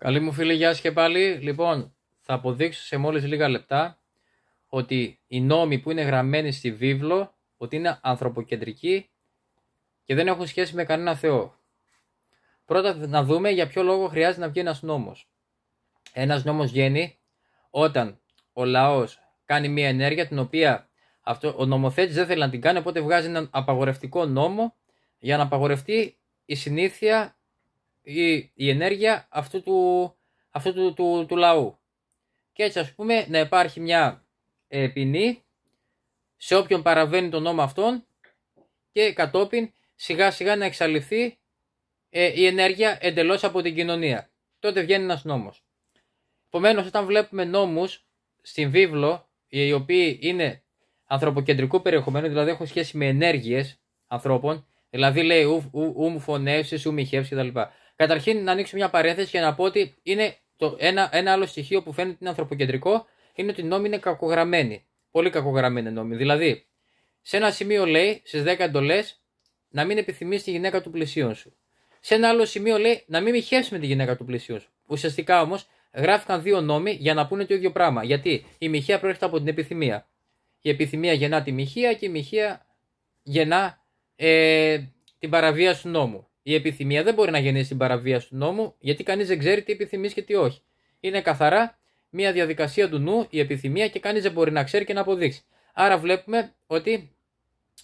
Καλή μου φίλη, γεια σας και πάλι. Λοιπόν, θα αποδείξω σε μόλις λίγα λεπτά ότι οι νόμοι που είναι γραμμένοι στη βίβλο ότι είναι ανθρωποκεντρικοί και δεν έχουν σχέση με κανένα Θεό. Πρώτα να δούμε για ποιο λόγο χρειάζεται να βγει ένας νόμος. Ένας νόμος γίνει όταν ο λαός κάνει μια ενέργεια την οποία αυτό, ο νομοθέτης δεν θέλει να την κάνει οπότε βγάζει έναν απαγορευτικό νόμο για να απαγορευτεί η συνήθεια η, η ενέργεια αυτού, του, αυτού του, του, λαού. Και έτσι ας πούμε να υπάρχει μια ε, ποινή σε όποιον παραβαίνει τον νόμο αυτόν και κατόπιν σιγά σιγά να εξαλειφθεί ε, η ενέργεια εντελώς από την κοινωνία. Τότε βγαίνει ένας νόμος. Επομένως, όταν βλέπουμε νόμους στην βίβλο, οι οποίοι είναι ανθρωποκεντρικού περιεχομένου, δηλαδή έχουν σχέση με ενέργειες ανθρώπων, δηλαδή λέει ου, ου, ου μου κτλ. Καταρχήν, να ανοίξω μια παρένθεση για να πω ότι είναι το, ένα, ένα άλλο στοιχείο που φαίνεται είναι ανθρωποκεντρικό είναι ότι οι νόμοι είναι κακογραμμένοι. Πολύ κακογραμμένοι νόμοι. Δηλαδή, σε ένα σημείο λέει στις 10 εντολές να μην επιθυμείς τη γυναίκα του πλησίον σου. Σε ένα άλλο σημείο λέει να μην μοιχεύσει με τη γυναίκα του πλησίον σου. Ουσιαστικά όμως γράφηκαν δύο νόμοι για να πούνε το ίδιο πράγμα. Γιατί η μοιχεία προέρχεται από την επιθυμία. Η επιθυμία γεννά τη μοιχεία και η μοιχεία γεννά ε, την παραβίαση του νόμου. Η επιθυμία δεν μπορεί να γεννήσει την παραβίαση του νόμου, γιατί κανείς δεν ξέρει τι επιθυμείς και τι όχι. Είναι καθαρά μια διαδικασία του νου, η επιθυμία και κανείς δεν μπορεί να ξέρει και να αποδείξει. Άρα βλέπουμε ότι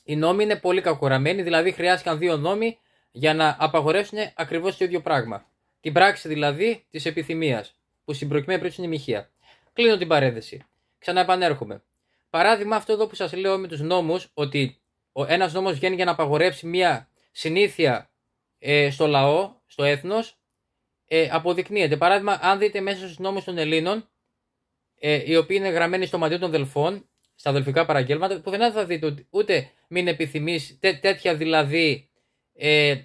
οι νόμοι είναι πολύ κακοραμένοι, δηλαδή χρειάστηκαν δύο νόμοι για να απαγορεύσουν ακριβώς το ίδιο πράγμα. Την πράξη δηλαδή της επιθυμίας, που στην προκειμένη περίπτωση είναι η μοιχεία. Κλείνω την παρένθεση. Ξαναεπανέρχομαι. Παράδειγμα, αυτό εδώ που σας λέω με τους νόμους, ότι ένας νόμος βγαίνει για να απαγορεύσει μια συνήθεια ε, στο λαό, στο έθνος, ε, αποδεικνύεται. Παράδειγμα, αν δείτε μέσα στους νόμους των Ελλήνων, ε, οι οποίοι είναι γραμμένοι στο μαντίο των δελφών, στα αδελφικά παραγγέλματα, που δεν θα δείτε ούτε μην επιθυμείς τέτοια δηλαδή ε,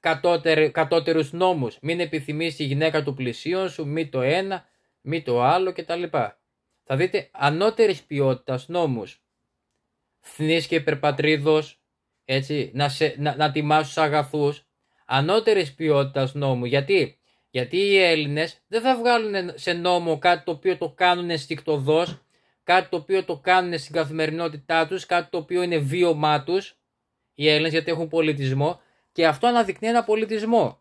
κατώτερ, κατώτερους νόμους. Μην επιθυμείς τη γυναίκα του πλησίον σου, μη το ένα, μη το άλλο κτλ. Θα δείτε ανώτερης ποιότητας, νόμους, Θνή και υπερπατρίδος, έτσι, να, σε, να, να τιμάς τους ανώτερης ποιότητας νόμου. Γιατί, Γιατί οι Έλληνες δεν θα βγάλουν σε νόμο κάτι το οποίο το κάνουν ενστικτοδός, κάτι το οποίο το κάνουν στην καθημερινότητά τους, κάτι το οποίο είναι βίωμά τους, οι Έλληνες γιατί έχουν πολιτισμό και αυτό αναδεικνύει ένα πολιτισμό.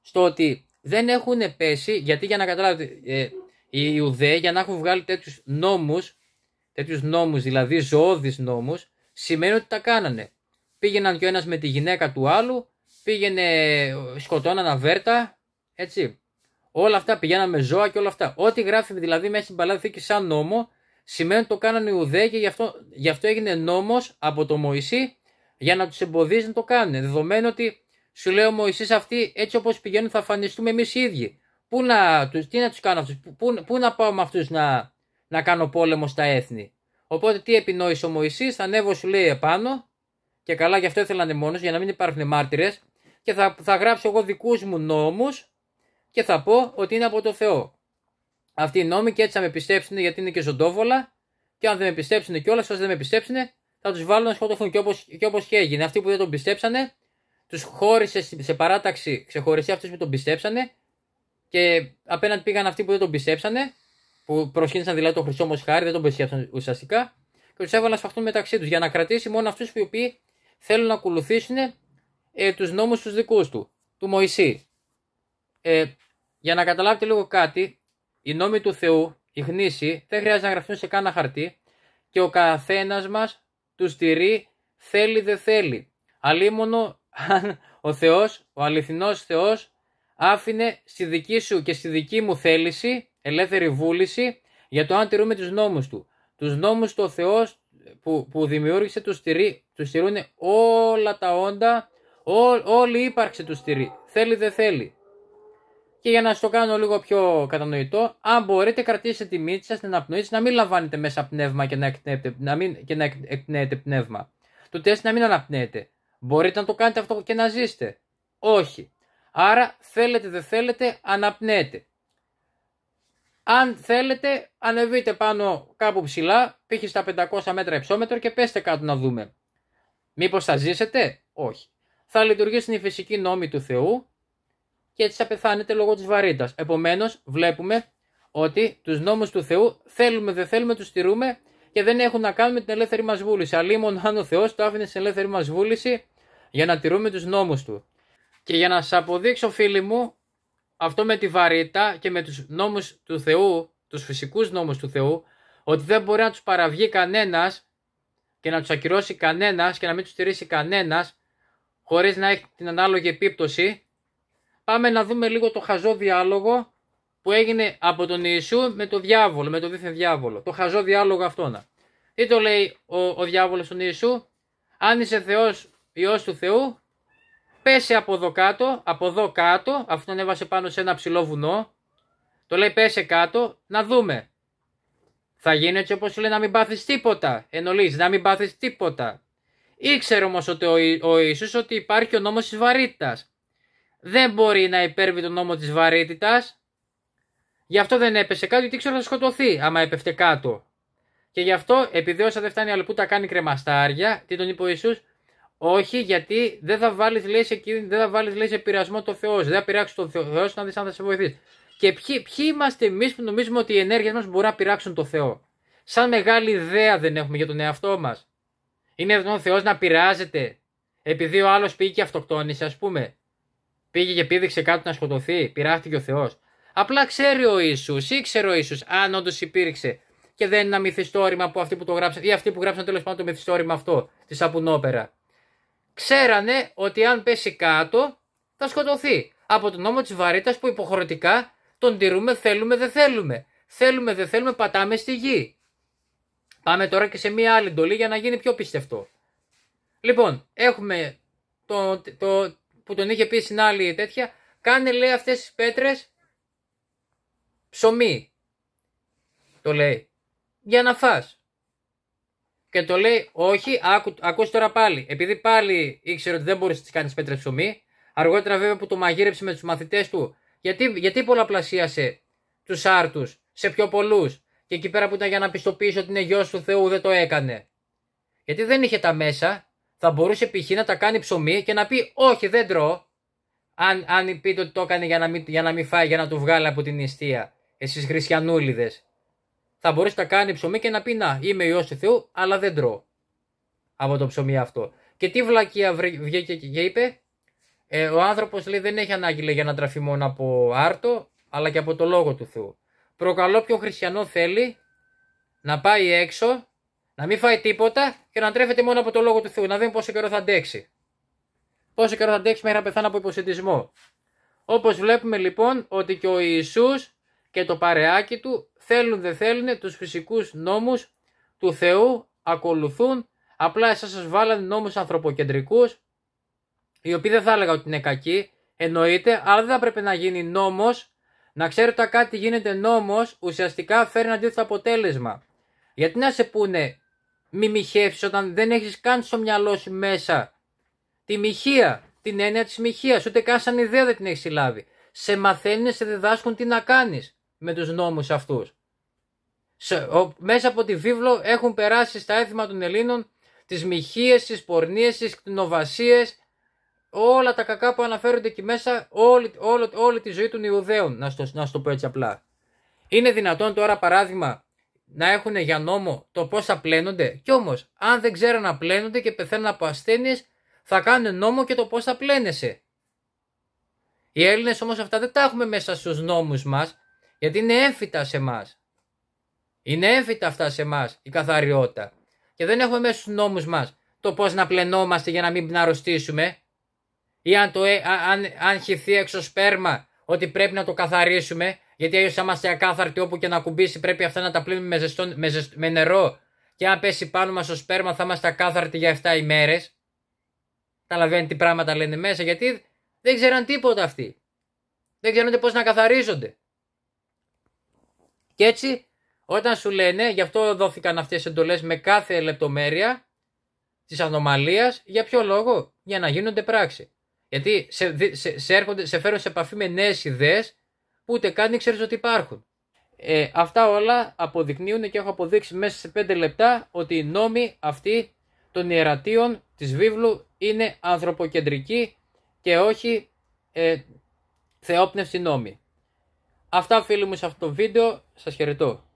Στο ότι δεν έχουν πέσει, γιατί για να καταλάβετε, ε, οι Ιουδαίοι για να έχουν βγάλει τέτοιους, νόμους, τέτοιους νόμους δηλαδή ζωώδεις νόμους, σημαίνει ότι τα κάνανε. Πήγαιναν κι ο ένας με τη γυναίκα του άλλου, πήγαινε, σκοτώναν βέρτα, έτσι. Όλα αυτά με ζώα και όλα αυτά. Ό,τι γράφει δηλαδή μέσα στην παλιά θήκη σαν νόμο, σημαίνει ότι το κάνανε οι Ιουδαίοι και γι αυτό, γι' αυτό έγινε νόμος από το Μωυσή για να τους εμποδίζει να το κάνουν. Δεδομένου ότι σου λέει ο Μωυσής αυτοί έτσι όπως πηγαίνουν θα φανιστούμε εμείς οι ίδιοι. Πού να, τι να τους κάνω αυτούς, πού, να πάω με αυτούς να, να κάνω πόλεμο στα έθνη. Οπότε τι επινόησε ο Μωυσής, θα ανέβω σου λέει επάνω και καλά γι' αυτό ήθελαν μόνος για να μην υπάρχουν μάρτυρες και θα, θα γράψω εγώ δικούς μου νόμους και θα πω ότι είναι από το Θεό. Αυτοί οι νόμοι και έτσι θα με πιστέψουν γιατί είναι και ζωντόβολα και αν δεν με πιστέψουν κιόλας, όσοι δεν με πιστέψουν, θα τους βάλουν να σκοτωθούν. Και όπως και, όπως και έγινε, αυτοί που δεν τον πιστέψανε, τους χώρισε σε παράταξη ξεχωριστή αυτούς που τον πιστέψανε και απέναντι πήγαν αυτοί που δεν τον πιστέψανε, που προσκύνησαν δηλαδή τον Χρυσό Μοσχάρη, δεν τον πιστέψαν ουσιαστικά, και τους έβαλαν να σφαχτούν μεταξύ τους για να κρατήσει μόνο αυτούς οι οποίοι θέλουν να ακολουθήσουν ε, τους νόμους τους δικούς του, του Μωυσή. Ε, για να καταλάβετε λίγο κάτι, οι νόμοι του Θεού, η γνήσιοι, δεν χρειάζεται να γραφτούν σε κάνα χαρτί και ο καθένας μας τους τηρεί θέλει δεν θέλει. Αλίμονο αν ο Θεός, ο αληθινός Θεός, άφηνε στη δική σου και στη δική μου θέληση, ελεύθερη βούληση, για το αν τηρούμε τους νόμους του. Τους νόμους του Θεός που, που δημιούργησε τους, τηρεί, τους τηρούν όλα τα όντα Ό, όλη η ύπαρξη του στηρεί. Θέλει δεν θέλει. Και για να σας το κάνω λίγο πιο κατανοητό, αν μπορείτε, κρατήσετε τη μύτη σας, την αναπνοή να μην λαμβάνετε μέσα πνεύμα και να, εκπνέετε, να μην, και να εκπνέετε πνεύμα. Το τεστ να μην αναπνέετε. Μπορείτε να το κάνετε αυτό και να ζήσετε. Όχι. Άρα θέλετε δεν θέλετε, αναπνέετε. Αν θέλετε, ανεβείτε πάνω κάπου ψηλά, π.χ. στα 500 μέτρα υψόμετρο και πέστε κάτω να δούμε. Μήπως θα ζήσετε? Όχι θα λειτουργήσουν οι φυσικοί νόμοι του Θεού και έτσι θα πεθάνετε λόγω της βαρύτητας. Επομένως βλέπουμε ότι τους νόμους του Θεού θέλουμε δεν θέλουμε τους στηρούμε και δεν έχουν να κάνουν με την ελεύθερη μας βούληση. Αλλήμον αν ο Θεός το άφηνε στην ελεύθερη μας βούληση για να τηρούμε τους νόμους του. Και για να σας αποδείξω φίλοι μου αυτό με τη βαρύτητα και με τους νόμους του Θεού, τους φυσικούς νόμους του Θεού, ότι δεν μπορεί να τους παραβγεί κανένας και να τους ακυρώσει κανένας και να μην τους στηρίσει κανένας, χωρίς να έχει την ανάλογη επίπτωση, πάμε να δούμε λίγο το χαζό διάλογο που έγινε από τον Ιησού με το διάβολο, με το δίθεν διάβολο. Το χαζό διάλογο να. Τι το λέει ο, ο διάβολος στον Ιησού, αν είσαι Θεός, Υιός του Θεού, πέσε από εδώ κάτω, από εδώ κάτω, αυτό ανέβασε πάνω σε ένα ψηλό βουνό, το λέει πέσε κάτω, να δούμε. Θα γίνει έτσι όπως λέει να μην πάθεις τίποτα, εννοείς, να μην πάθεις τίποτα. Ήξερε όμως ότι ο, ο Ιησούς ότι υπάρχει ο νόμος της βαρύτητας. Δεν μπορεί να υπέρβει τον νόμο της βαρύτητας. Γι' αυτό δεν έπεσε κάτω γιατί ήξερε ότι θα σκοτωθεί άμα έπεφτε κάτω. Και γι' αυτό επειδή όσα δεν φτάνει αλλού τα κάνει κρεμαστάρια, τι τον είπε ο Ιησούς, όχι γιατί δεν θα βάλεις λέει σε, δεν θα βάλεις, λέει, σε πειρασμό το Θεός, δεν θα πειράξεις τον Θεό να δεις αν θα σε βοηθήσει. Και ποιοι, ποιοι είμαστε εμείς που νομίζουμε ότι οι ενέργεια μας μπορούν να πειράξουν το Θεό. Σαν μεγάλη ιδέα δεν έχουμε για τον εαυτό μας. Είναι δυνατόν ο Θεός να πειράζεται επειδή ο άλλος πήγε και αυτοκτόνησε, ας πούμε. Πήγε και πήδηξε κάτω να σκοτωθεί, πειράχτηκε ο Θεός. Απλά ξέρει ο Ισού, ήξερε ο Ισού, αν όντως υπήρξε. Και δεν είναι ένα μυθιστόρημα που αυτοί που το γράψαν, ή αυτοί που γράψαν τέλος πάντων το μυθιστόρημα αυτό, της Σαπουνόπερα. Ξέρανε ότι αν πέσει κάτω θα σκοτωθεί. Από τον νόμο της βαρύτητας που υποχρεωτικά τον τηρούμε, θέλουμε, δεν θέλουμε. Θέλουμε, δεν θέλουμε, πατάμε στη γη. Πάμε τώρα και σε μία άλλη εντολή για να γίνει πιο πιστευτό. Λοιπόν, έχουμε το, το, που τον είχε πει στην άλλη τέτοια, κάνε λέει αυτές τις πέτρες ψωμί, το λέει, για να φας. Και το λέει, όχι, άκου, ακούς τώρα πάλι, επειδή πάλι ήξερε ότι δεν μπορείς να τις κάνεις πέτρες ψωμί, αργότερα βέβαια που το μαγείρεψε με τους μαθητές του, γιατί, γιατί πολλαπλασίασε τους άρτους σε πιο πολλούς, και εκεί πέρα που ήταν για να πιστοποιήσει ότι είναι γιος του Θεού δεν το έκανε. Γιατί δεν είχε τα μέσα, θα μπορούσε π.χ. να τα κάνει ψωμί και να πει όχι δεν τρώω. Αν, αν πείτε ότι το έκανε για να, μην, για να μην φάει, για να του βγάλει από την νηστεία. Εσείς Χριστιανούλιδες. Θα μπορούσε να κάνει ψωμί και να πει να είμαι ιό του Θεού αλλά δεν τρώω. Από το ψωμί αυτό. Και τι βλακία βγήκε και είπε. Ε, ο άνθρωπος λέει δεν έχει ανάγκη λέει, για να τραφεί μόνο από άρτο αλλά και από το λόγο του Θεού. Προκαλώ ποιον χριστιανό θέλει να πάει έξω, να μην φάει τίποτα και να τρέφεται μόνο από το λόγο του Θεού. Να δούμε πόσο καιρό θα αντέξει. Πόσο καιρό θα αντέξει μέχρι να πεθάνει από υποσυντισμό. Όπως βλέπουμε λοιπόν ότι και ο Ιησούς και το παρεάκι του θέλουν δεν θέλουν τους φυσικούς νόμους του Θεού ακολουθούν. Απλά εσάς σας βάλανε νόμους ανθρωποκεντρικούς, οι οποίοι δεν θα έλεγα ότι είναι κακοί, εννοείται, αλλά δεν θα πρέπει να γίνει νόμος να ξέρω ότι κάτι γίνεται νόμος, ουσιαστικά φέρνει αντίθετο αποτέλεσμα. Γιατί να σε πούνε μη μοιχεύσεις όταν δεν έχεις καν στο μυαλό σου μέσα τη μοιχεία, την έννοια της μοιχείας, ούτε καν σαν ιδέα δεν την έχεις συλλάβει. Σε μαθαίνουν, σε διδάσκουν τι να κάνεις με τους νόμους αυτούς. Μέσα από τη βίβλο έχουν περάσει στα έθιμα των Ελλήνων τις μοιχείες, τις πορνίες, τις κτηνοβασίες, όλα τα κακά που αναφέρονται εκεί μέσα, όλη, όλη, όλη τη ζωή των Ιουδαίων, να σου να πω έτσι απλά. Είναι δυνατόν τώρα παράδειγμα να έχουν για νόμο το πώ θα πλένονται, κι όμως, αν δεν ξέρουν να πλένονται και πεθαίνουν από ασθένειες, θα κάνουν νόμο και το πώ θα πλένεσαι. Οι Έλληνες όμως αυτά δεν τα έχουμε μέσα στους νόμους μας, γιατί είναι έμφυτα σε εμά. Είναι έμφυτα αυτά σε εμά η καθαριότητα. Και δεν έχουμε μέσα στους νόμους μας το πώς να πλαινόμαστε για να μην αρρωστήσουμε, ή αν, το, ε, αν, αν χυθεί έξω σπέρμα ότι πρέπει να το καθαρίσουμε, γιατί αλλιώς είμαστε ακάθαρτοι όπου και να κουμπίσει πρέπει αυτά να τα πλύνουμε με, με, νερό και αν πέσει πάνω μας το σπέρμα θα είμαστε ακάθαρτοι για 7 ημέρες. Καταλαβαίνετε τι πράγματα λένε μέσα γιατί δεν ξέραν τίποτα αυτοί. Δεν ξέραν πώς να καθαρίζονται. Και έτσι όταν σου λένε, γι' αυτό δόθηκαν αυτές οι εντολές με κάθε λεπτομέρεια της ανομαλίας, για ποιο λόγο, για να γίνονται πράξη. Γιατί σε, σε, σε, έρχονται, σε σε επαφή με νέες ιδέες που ούτε καν ξέρεις ότι υπάρχουν. Ε, αυτά όλα αποδεικνύουν και έχω αποδείξει μέσα σε 5 λεπτά ότι οι νόμοι αυτή των ιερατείων της βίβλου είναι ανθρωποκεντρική και όχι ε, θεόπνευση νόμοι. Αυτά φίλοι μου σε αυτό το βίντεο. Σας χαιρετώ.